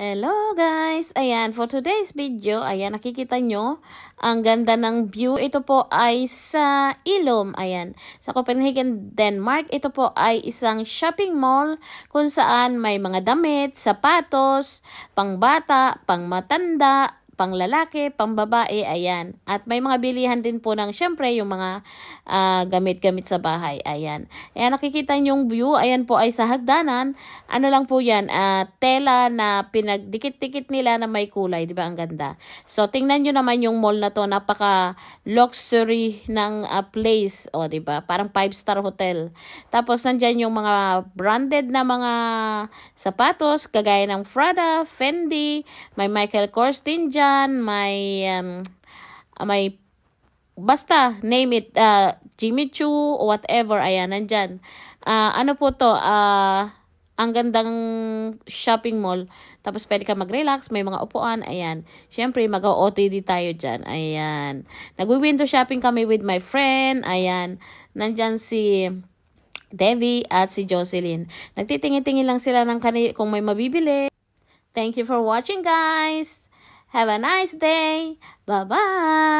Hello guys! Ayan, for today's video, ayan, nakikita nyo, ang ganda ng view. Ito po ay sa Ilom, ayan. Sa Copenhagen, Denmark, ito po ay isang shopping mall kung saan may mga damit, sapatos, pangbata, pangmatanda, panglalaki, pambabae, ayan. At may mga bilihan din po ng syempre yung mga ah, gamit-gamit uh, sa bahay, ayan. Ayan, nakikita yung view, ayan po ay sa hagdanan. Ano lang po yan, uh, tela na pinagdikit-dikit nila na may kulay, di ba? Ang ganda. So, tingnan nyo naman yung mall na to, napaka-luxury ng uh, place, o di ba? Parang five-star hotel. Tapos, nandyan yung mga branded na mga sapatos, kagaya ng Prada, Fendi, may Michael Kors din dyan, Jordan, may um, uh, may basta name it uh, Jimmy Choo or whatever ayan nandiyan. Uh, ano po to? Uh, ang gandang shopping mall. Tapos pwede ka mag-relax, may mga upuan, ayan. Siyempre, mag-OTD tayo dyan, ayan. Nag-window shopping kami with my friend, ayan. Nandyan si Debbie at si Jocelyn. Nagtitingin-tingin lang sila ng kung may mabibili. Thank you for watching, guys! Have a nice day. Bye bye.